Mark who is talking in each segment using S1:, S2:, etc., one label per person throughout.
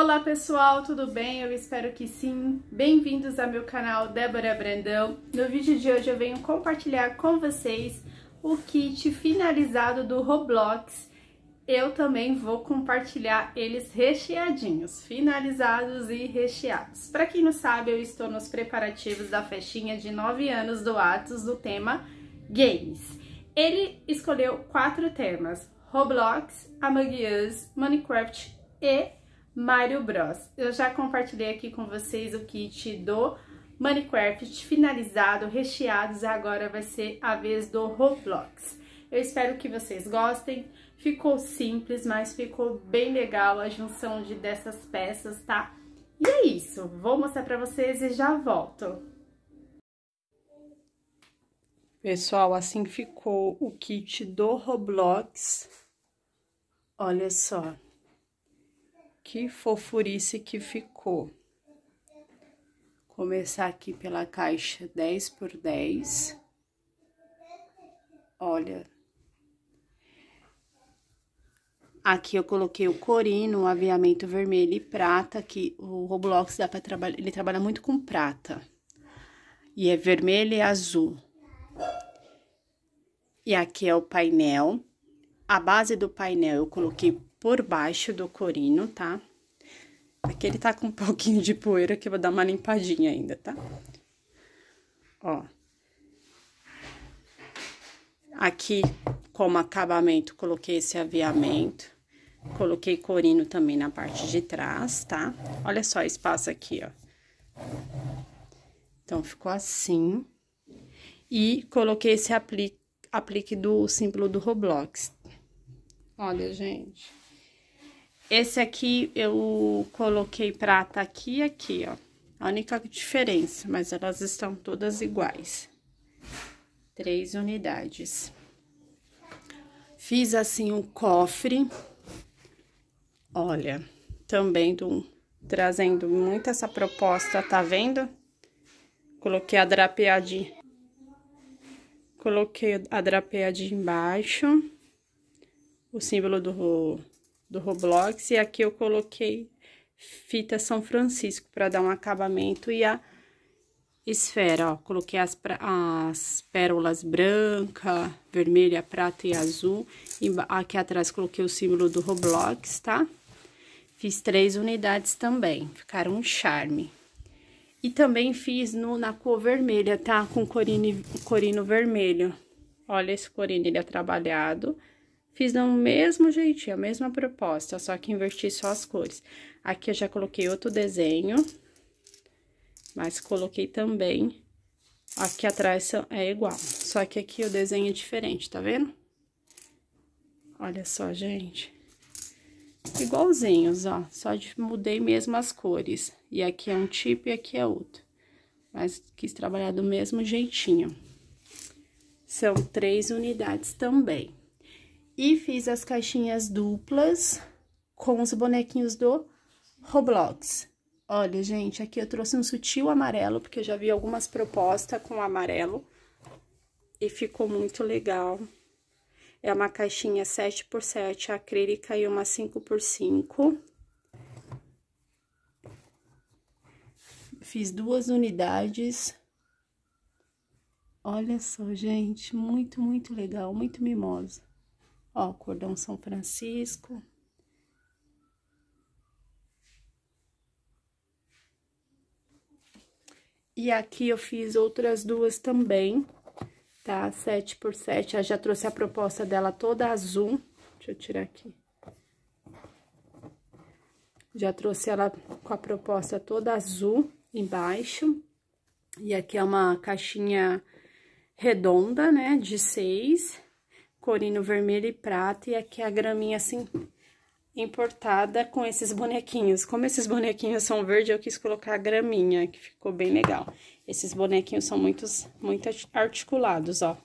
S1: Olá pessoal, tudo bem? Eu espero que sim. Bem-vindos ao meu canal Débora Brandão. No vídeo de hoje eu venho compartilhar com vocês o kit finalizado do Roblox. Eu também vou compartilhar eles recheadinhos, finalizados e recheados. Para quem não sabe, eu estou nos preparativos da festinha de 9 anos do Atos do tema Games. Ele escolheu quatro temas: Roblox, Among Us, Minecraft e Mario Bros. Eu já compartilhei aqui com vocês o kit do Minecraft finalizado, recheados, agora vai ser a vez do Roblox. Eu espero que vocês gostem. Ficou simples, mas ficou bem legal a junção de dessas peças, tá? E é isso, vou mostrar pra vocês e já volto. Pessoal, assim ficou o kit do Roblox. Olha só que fofurice que ficou. Começar aqui pela caixa 10 por 10. Olha. Aqui eu coloquei o corino, o aviamento vermelho e prata, que o Roblox dá para trabalhar, ele trabalha muito com prata. E é vermelho e azul. E aqui é o painel. A base do painel eu coloquei por baixo do corino, tá? Aqui ele tá com um pouquinho de poeira que eu vou dar uma limpadinha ainda, tá? Ó. Aqui, como acabamento, coloquei esse aviamento. Coloquei corino também na parte de trás, tá? Olha só espaço aqui, ó. Então, ficou assim. E coloquei esse aplique, aplique do símbolo do Roblox. Olha, gente. Esse aqui eu coloquei prata aqui e aqui, ó. A única diferença, mas elas estão todas iguais. Três unidades. Fiz assim o um cofre. Olha, também do, trazendo muito essa proposta, tá vendo? Coloquei a drapeadinha. Coloquei a drapeadinha embaixo. O símbolo do do Roblox. E aqui eu coloquei fita São Francisco para dar um acabamento e a esfera, ó. Coloquei as, as pérolas branca, vermelha, prata e azul. E aqui atrás coloquei o símbolo do Roblox, tá? Fiz três unidades também, ficaram um charme. E também fiz no, na cor vermelha, tá? Com corine, corino vermelho. Olha esse corino, ele é trabalhado. Fiz do mesmo jeitinho, a mesma proposta, só que inverti só as cores. Aqui eu já coloquei outro desenho, mas coloquei também... Aqui atrás é igual, só que aqui o desenho é diferente, tá vendo? Olha só, gente. Igualzinhos, ó, só mudei mesmo as cores. E aqui é um tipo e aqui é outro. Mas quis trabalhar do mesmo jeitinho. São três unidades também. E fiz as caixinhas duplas com os bonequinhos do Roblox. Olha, gente, aqui eu trouxe um sutil amarelo, porque eu já vi algumas propostas com amarelo. E ficou muito legal. É uma caixinha 7x7 acrílica e uma 5x5. Fiz duas unidades. Olha só, gente, muito, muito legal, muito mimosa. Ó, cordão São Francisco. E aqui eu fiz outras duas também, tá? Sete por sete, eu ah, já trouxe a proposta dela toda azul. Deixa eu tirar aqui. Já trouxe ela com a proposta toda azul embaixo. E aqui é uma caixinha redonda, né, de seis corino vermelho e prata, e aqui a graminha assim importada com esses bonequinhos. Como esses bonequinhos são verde, eu quis colocar a graminha, que ficou bem legal. Esses bonequinhos são muitos, muito articulados, ó.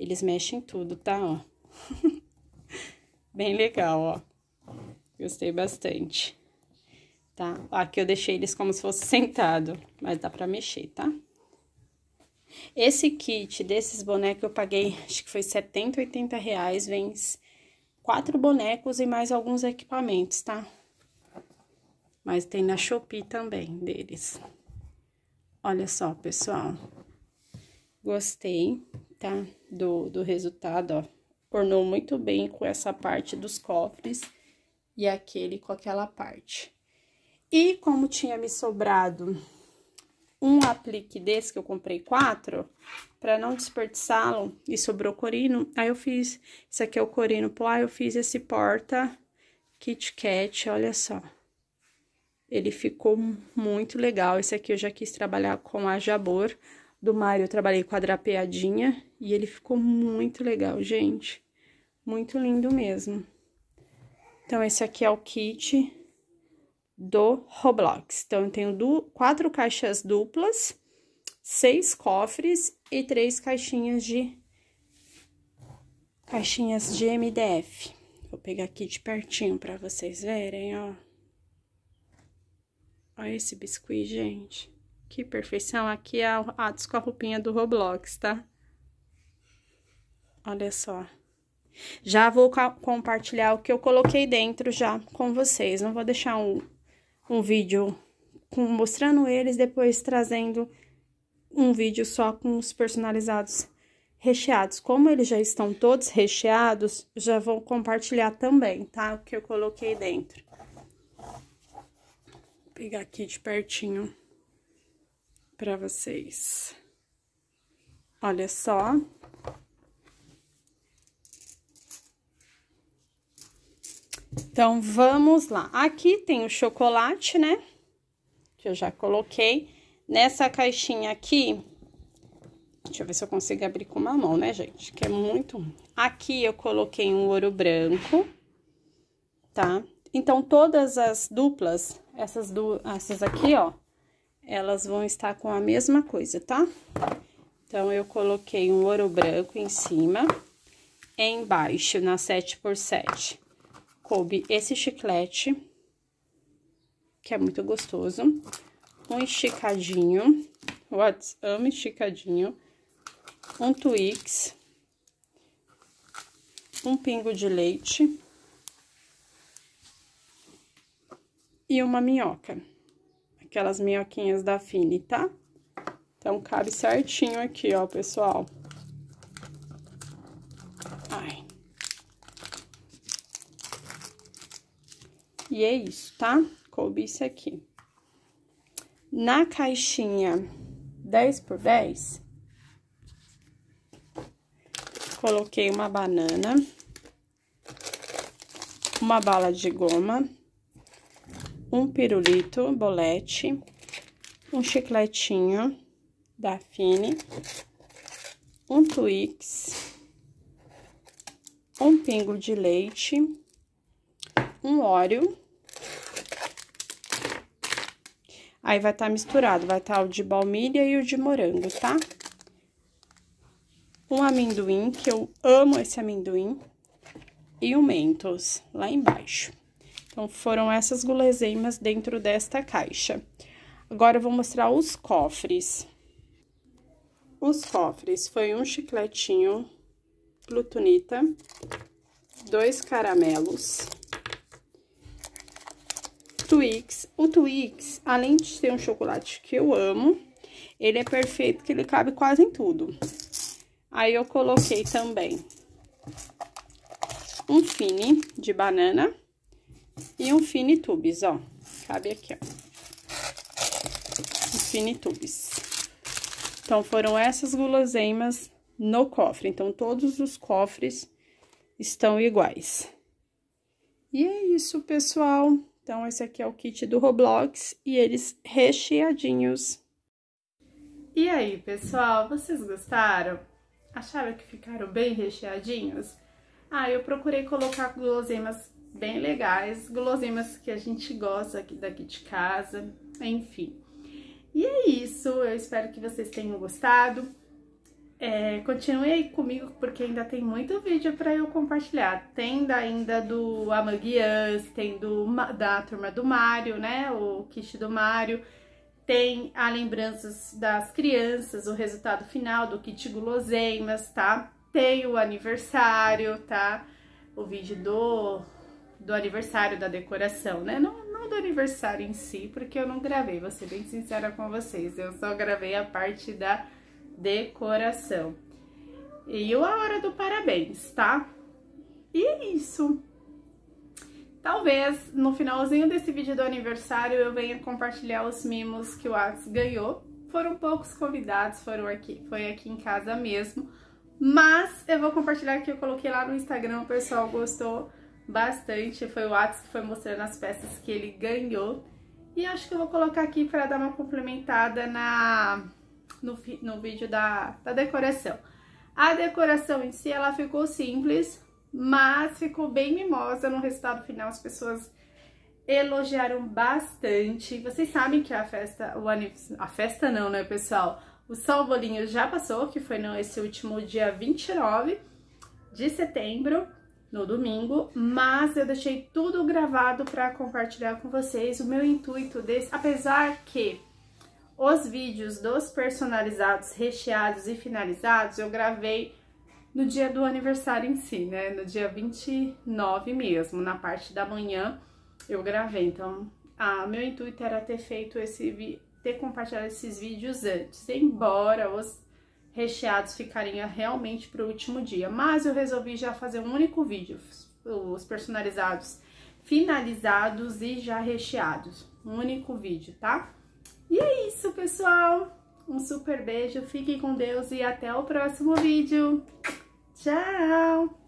S1: Eles mexem tudo, tá? Ó. bem legal, ó. Gostei bastante. Tá? Aqui eu deixei eles como se fosse sentado, mas dá pra mexer, tá? Esse kit desses bonecos eu paguei, acho que foi 70, 80 reais, vem quatro bonecos e mais alguns equipamentos, tá? Mas tem na Shopee também deles. Olha só, pessoal. Gostei, tá? Do, do resultado, ó. tornou muito bem com essa parte dos cofres e aquele com aquela parte. E como tinha me sobrado um aplique desse que eu comprei quatro, para não desperdiçá-lo, e sobrou corino, aí eu fiz, isso aqui é o corino pó, eu fiz esse porta Kit Kat, olha só. Ele ficou muito legal, esse aqui eu já quis trabalhar com a Jabor, do Mário eu trabalhei com a drapeadinha, e ele ficou muito legal, gente. Muito lindo mesmo. Então, esse aqui é o kit do Roblox. Então, eu tenho quatro caixas duplas, seis cofres e três caixinhas de caixinhas de MDF. Vou pegar aqui de pertinho para vocês verem, ó. Olha esse biscuit, gente. Que perfeição. Aqui é a Atos com a roupinha do Roblox, tá? Olha só. Já vou compartilhar o que eu coloquei dentro já com vocês. Não vou deixar um um vídeo com, mostrando eles, depois trazendo um vídeo só com os personalizados recheados. Como eles já estão todos recheados, já vou compartilhar também, tá? O que eu coloquei dentro. Vou pegar aqui de pertinho para vocês. Olha só. Então, vamos lá. Aqui tem o chocolate, né? Que eu já coloquei. Nessa caixinha aqui, deixa eu ver se eu consigo abrir com uma mão, né, gente? Que é muito... Aqui eu coloquei um ouro branco, tá? Então, todas as duplas, essas, du... essas aqui, ó, elas vão estar com a mesma coisa, tá? Então, eu coloquei um ouro branco em cima, embaixo, na 7 por 7 coube esse chiclete, que é muito gostoso, um esticadinho, what's um esticadinho, um Twix, um pingo de leite e uma minhoca. Aquelas minhoquinhas da Fini, tá? Então, cabe certinho aqui, ó, pessoal. e é isso, tá? Coube isso aqui. Na caixinha 10 por 10, coloquei uma banana, uma bala de goma, um pirulito, bolete, um chicletinho da Fine, um Twix, um pingo de leite, um óleo Aí, vai estar tá misturado, vai estar tá o de baunilha e o de morango, tá? Um amendoim, que eu amo esse amendoim, e o Mentos, lá embaixo. Então, foram essas guloseimas dentro desta caixa. Agora, eu vou mostrar os cofres. Os cofres foi um chicletinho plutonita, dois caramelos, Twix. O Twix, além de ser um chocolate que eu amo, ele é perfeito que ele cabe quase em tudo. Aí eu coloquei também um fini de banana e um fini tubes, ó. Cabe aqui, ó. Um fini tubes. Então, foram essas guloseimas no cofre. Então, todos os cofres estão iguais. E é isso, pessoal. Então, esse aqui é o kit do Roblox e eles recheadinhos. E aí, pessoal, vocês gostaram? Acharam que ficaram bem recheadinhos? Ah, eu procurei colocar guloseimas bem legais, guloseimas que a gente gosta aqui daqui de casa, enfim. E é isso, eu espero que vocês tenham gostado. É, continue aí comigo porque ainda tem muito vídeo para eu compartilhar. Tem ainda do Amaguias, tem do, da turma do Mário, né? O kit do Mário. Tem a lembranças das crianças, o resultado final do kit guloseimas, tá? Tem o aniversário, tá? O vídeo do, do aniversário da decoração, né? Não, não do aniversário em si, porque eu não gravei, vou ser bem sincera com vocês. Eu só gravei a parte da de coração. E a hora do parabéns, tá? E é isso. Talvez no finalzinho desse vídeo do aniversário eu venha compartilhar os mimos que o Atos ganhou. Foram poucos convidados, foram aqui, foi aqui em casa mesmo. Mas eu vou compartilhar que eu coloquei lá no Instagram, o pessoal gostou bastante. Foi o Atos que foi mostrando as peças que ele ganhou. E acho que eu vou colocar aqui para dar uma complementada na no, no vídeo da, da decoração. A decoração em si, ela ficou simples, mas ficou bem mimosa no resultado final, as pessoas elogiaram bastante. Vocês sabem que a festa, o a festa não, né, pessoal? O Sol Bolinho já passou, que foi nesse último dia 29 de setembro, no domingo, mas eu deixei tudo gravado para compartilhar com vocês o meu intuito desse, apesar que os vídeos dos personalizados, recheados e finalizados eu gravei no dia do aniversário em si, né? No dia 29 mesmo, na parte da manhã eu gravei. Então, meu intuito era ter feito esse ter compartilhado esses vídeos antes, embora os recheados ficarem realmente para o último dia. Mas eu resolvi já fazer um único vídeo, os personalizados finalizados e já recheados. Um único vídeo, tá? E é isso, pessoal. Um super beijo, fiquem com Deus e até o próximo vídeo. Tchau!